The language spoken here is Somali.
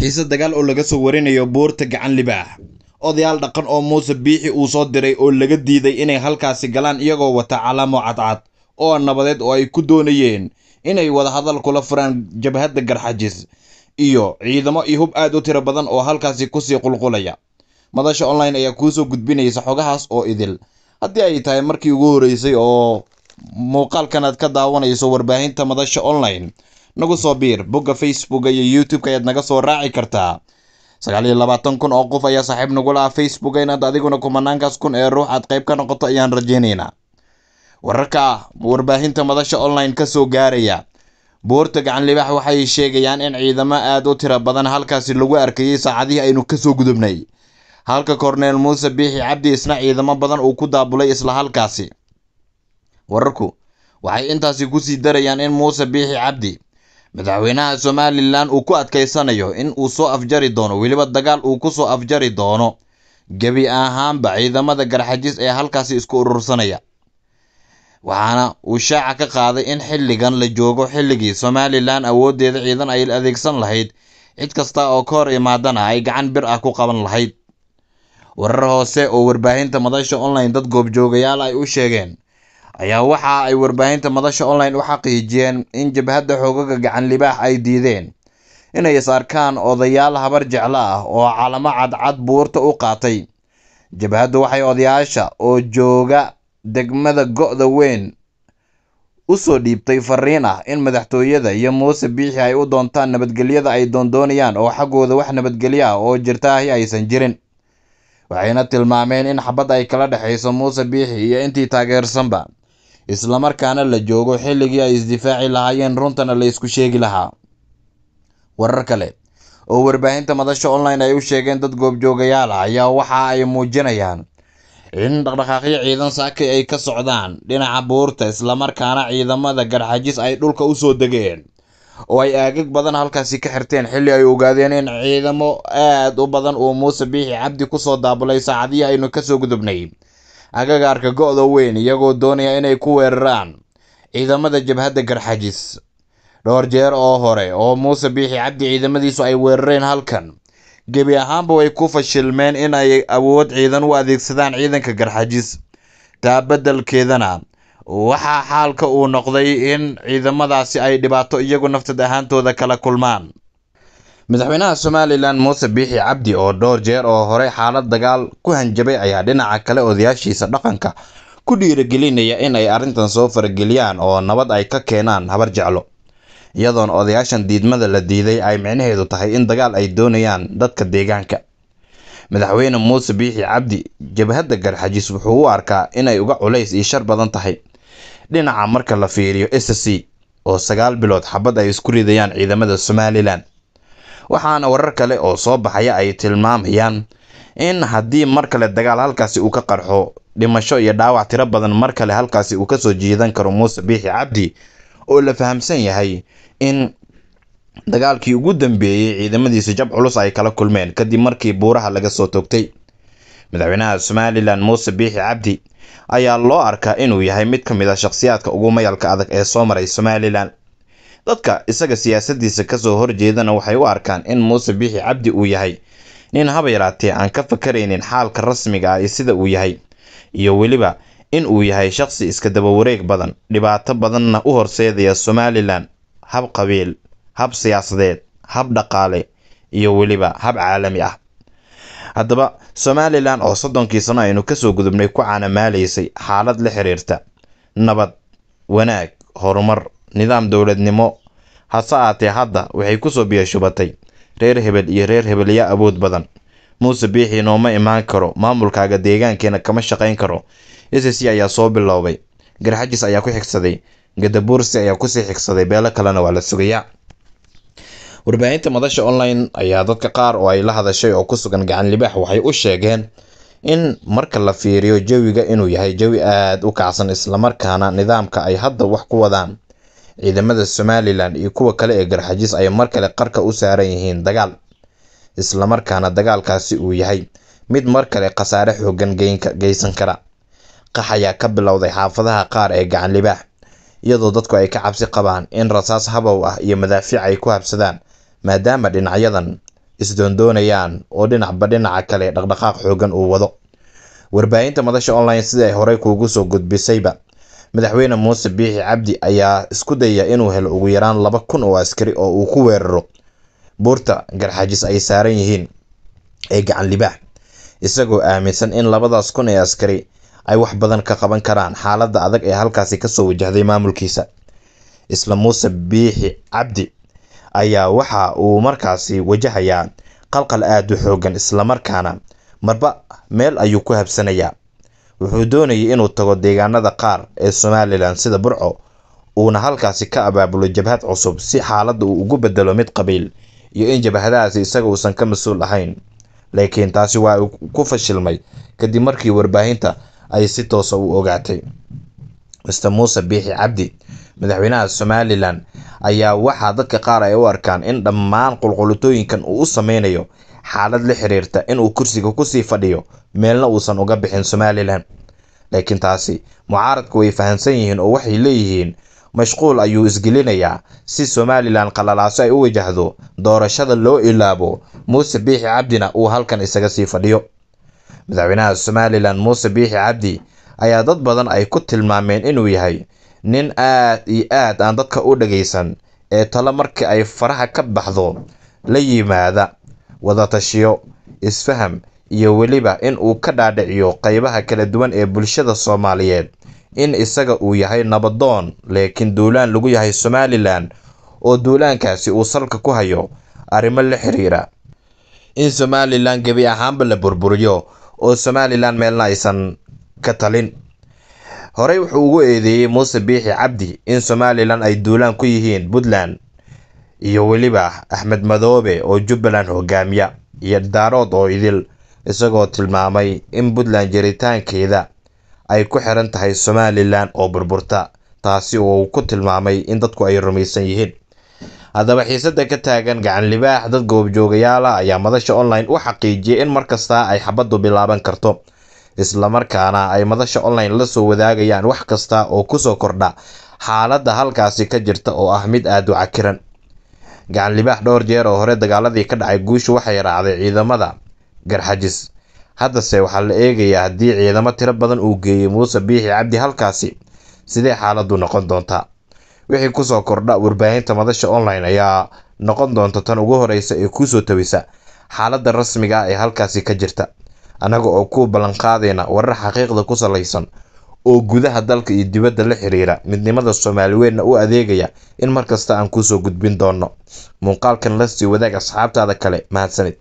xiise dagaal oo laga soo warinayo buurta gacan libaax ah. odayaal dhaqan oo muuse biixi uu soo diray oo laga diiday inay halkaasi galaan iyagoo wata calaamo cadcad oo nabadeed oo ay ku doonayeen inay wadahadal kula furaan jabhadda garxajis iyo ciidamo iyo hub aad u tiro badan oo halkaasi kusii qulqulaya madasha online ayaa kuusoo gudbinaysa xogahaas oo idil haddii ay tahay markii ugu horreysay oo muuqaalkanaad ka daawanayso warbaahinta madasha online nagu soo biir bogga facebooka iyo youtube-ka ayaad naga soo raaci kartaa sagaal iyo labaatan kun oo qof ayaa saaxiib nagula ah facebooka inaad adiguna kumanaankaas kun ee ruux aad qayb ka noqoto ayaan rajaynaynaa wararka warbaahinta madasha online ka soo gaaraya boorta gacan libaax waxay sheegayaan in ciidamo aada u tira badan halkaasi lagu arkayay saacadihii aynu kasoo gudubnay halka korneel muuse biixi cabdi isna ciidamo badan uu ku daabulay isla halkaasi wararku waxay intaasi kusii darayaan in muuse biixi cabdi madaxweynaha somalilan uu ku adkaysanayo in uu soo afjari doono weliba dagaal uu ku soo afjari doono gebi ahaanba ciidamada garxajis ee halkaasi isku urursanaya waxaana uu shaaca ka qaaday in xilligan la joogo xilligii somalilan awooddeeda ciidan ay adeegsan lahayd cid kasta oo ka hor imaadana ay gacan bir ah ku qaban lahayd warar hoose oo warbaahinta madasha online dad goobjoogayaal ay u sheegeen ayaa waxa ay warbaahinta madasha online u xaqiijiyeen in jabhadda xoogaga gacan libaax ay diideen inay is arkaan odayaal habar jeclo ah oo calamo cadcad buurta u qaatay jabhaddu waxay odayaasha oo jooga degmada go-da weyn u soo dhiibtay fariin ah in madaxtooyada iyo muuse biixi ay u doontaan nabadgelyada ay doondoonayaan oo xaggooda wax nabadgelyo ah oo jirtaahi aysan jirin waxayna tilmaameen in xabad ay kala dhexayso muuse biixi iyo intii taageersanba islamarkaana la joogo xilligii ay isdifaaci lahaayeen runtana la isku sheegi lahaa warar kale oo warbaahinta madasha online ay u sheegeen dad goobjoogayaal ah ayaa waxa ay muujinayaan in dhaqdhaqaaqyo ciidan saaki ay ka socdaan dhinaca buurta islamarkaana ciidamada garxajis ay dhulka usoo degeen oo ay aagag badan halkaasi ka xirteen xilli ay ogaadeen in ciidamo aad u badan uu muuse biixi cabdi ku soo daabulay saacadihii aynu kasoo gudubnay agagaarka go-da weyn iyagoo doonaya inay ku weeraraan ciidamada jabhadda garxajis dhowr jeer oo hore oo muuse biixi cabdi ciidamadiisu ay weerareen halkan gebi ahaanba way ku fashilmeen inay awood ciidan u adeegsadaan ciidanka garxajis taa beddelkeedana waxaa xaalka uu noqday in ciidamadaasi ay dhibaato iyagu naftad ahaantooda kala kulmaan madaxweynaha somalilan muuse biixi cabdi oo dhowr jeer oo horey xaalad dagaal ku hanjabay ayaa dhinaca kale odayaashiisa dhaqanka ku dhiirigelinaya in ay arrintan soo farageliyaan oo nabad ay ka keenaan habar jeclo iyadoona odayaashan diidmada la diiday ay micnaheedu tahay in dagaal ay doonayaan dadka deegaanka madaxweyne muuse biixi cabdi jabhadda garxajis wuxuu u arkaa inay uga culays iyo shar badan tahay dhinaca marka la fiiriyo s c oo sagaal bilood xabad ay isku ridayaan ciidamada somalilan waxaana warar kale oo soo baxaya ay tilmaamayaan in haddii mar kale dagaal halkaasi uu ka qarxo dhimasho iyo dhaawac tiro badan mar kale halkaasi uu kasoo jiidan karo muuse biixi cabdi oo la fahamsan yahay in dagaalkii ugu dambeeyey ciidamadiisa jab culus ay kala kulmeen kadib markii buuraha laga soo toogtay madaxweynaha somalilan muuse biixi cabdi ayaa loo arkaa inuu yahay mid ka mid a ah shakhsiyaadka ugu mayalka adag ee soo maray somalilan dadka isaga siyaasadiisa kasoo horjeedana waxay u arkaan in muuse bixi cabdi uu yahay nin haba yaraatee aan ka fakaraynin xaalka rasmiga ah sida uu yahay iyo weliba in uu yahay shaqsi iska dabawareeg badan dhibaato badanna u horseedaya somalilan hab qabiil hab siyaasadeed hab dhaqaale iyo weliba hab caalami ah haddaba somalilan oo soddonkii sano aynu kasoo gudubnay ku caanamaalaysay xaalad la xiriirta nabad wanaag horumar nidaam dowladnimo hase aatee hadda waxay kusoo biya shubatay reer hebel iyo reer hebelya awood badan muuse biixii nooma imaan karo maamulkaaga deegaankeena kama shaqayn karo s c ayaa soo biloobay garxajis ayaa ku xigsaday gadabuursi ayaa kusii xigsaday beelo kalena waa la sugayaa warbaahinta madasha online ayaa dadka qaar oo ay la hadashay oo ku sugan gacan libaax waxay u sheegeen in marka la fiiriyo jawiga inuu yahay jawi aad u kacsan islamarkaana nidaamka ay hadda wax ku wadaan ciidamada somalilan iyo kuwa kale ee garxajis ay mar kale qarka u saaran yihiin dagaal isla markaana dagaalkaasi uu yahay mid mar kale khasaare xooggan geysan kara qax ayaa ka bilowday xaafadaha qaar ee gacan iyadoo dadku ay ka cabsi qabaan in rasaas habow ah iyo madaafiic ay ku habsadaan maadaama dhinacyadan isdoondoonayaan oo dhinacba dhinaca kale dhaqdhaqaaq xooggan uu wado warbaahinta madasha online sida ay horey kuugu soo gudbisayba madaxweyne muuse biixi cabdi ayaa isku daya inuu helo ugu yaraan laba kun oo askari oo uu ku weeraro buurta garxajis ay saaran yihiin ee gacan libaax isagoo aaminsan in labadaas kun ee askari ay wax badan ka qaban karaan xaaladda adag ee halkaasi kasoo wajahday maamulkiisa isla muuse biixi cabdi ayaa waxa uu markaasi wajahayaa qalqal aada u isla markaana marba meel ayuu ku habsanayaa wuxuu doonayay inuu tago deegaanada qaar ee somalilan sida Burco uuna halkaasi ka abaabulo jabhad cusub si xaaladda uu ugu beddelo mid qabiil iyo in jabhadahaasi isaga uusan ka mas-uul ahayn laakiin taasi waa uu ku fashilmay kadib markii warbaahinta ay si toosa ah u ogaatay mister muuse biixi cabdi madaxweynaha somalilan ayaa waxaa dadka qaar ay u arkaan in dhammaan qulqulutooyinkan uu u sameynayo xaalad la xiriirta inuu kursiga kusii fadhiyo meelna uusan uga bixin somalilan laakiin taasi mucaaradka way fahamsan yihiin oo waxay leeyihiin mashquul ayuu isgelinayaa si somalilan qalalaaso ay u wajahdo doorashada loo ilaabo muuse biixi cabdina uu halkan isaga sii fadhiyo madaxweynaha somalilan muuse biixi cabdi ayaa dad badan ay ku tilmaameen inuu yahay nin aad iyo aad aan dadka u dhagaysan ee talo markii ay faraha ka baxdo la yimaada wadatashiyo, isfaham, iyo weliba in uu ka dhaadhiciyo qaybaha kala duwan ee bulshada Soomaaliyeed in isaga uu yahay nabadoon laakiin duulaan lagu yahay somalilan oo duulaankaasi uu salka ku hayo arrimo la xiriira in somalilan gebi ahaanba la burburiyo oo somalilan meelna aysan ka talin horey wuxuu ugu eedeeyey muuse biixi cabdi in somalilan ay duulaan ku yihiin Puntland iyo weliba axmed madoobe oo jubbaland hogaamiya iyo daarood oo idil isagoo tilmaamay in puntland jiritaankeeda ay ku xiran tahay somalilan oo burburta taasi oo uu ku tilmaamay in dadku ay rumaysan yihiin haddaba xiisadda ka taagan gacan libaax dad goobjoogayaala ayaa madasha online u xaqiijiyay in markasta ay xabaddu bilaaban karto islamarkaana ay madasha online la soo wadaagayaan wax kasta oo kusoo kordha xaaladda halkaasi ka jirta oo ah mid aada u cakiran gacan libaax dhowr jeer oo hore dagaaladii ka dhacay guushu waxay raacday ciidamada garxajis haddase waxaa la eegayaa haddii ciidamo tiro badan uu geeyey muuse biixi cabdi halkaasi sidee xaaladdu noqon doontaa wixii kusoo kordha warbaahinta madasha online ayaa noqon doonta tan ugu horeysa ee kusoo tawisa xaaladda rasmiga ah ee halkaasi ka jirta annaga oo ku ballanqaadayna warar xaqiiqda ku salaysan oo gudaha dalka iyo dibadda la xiriira midnimada soomaaliweynna u adeegaya in markasta aan kuusoo gudbin doono muuqaalkan la sii wadaag asxaabtaada kale mahadsanid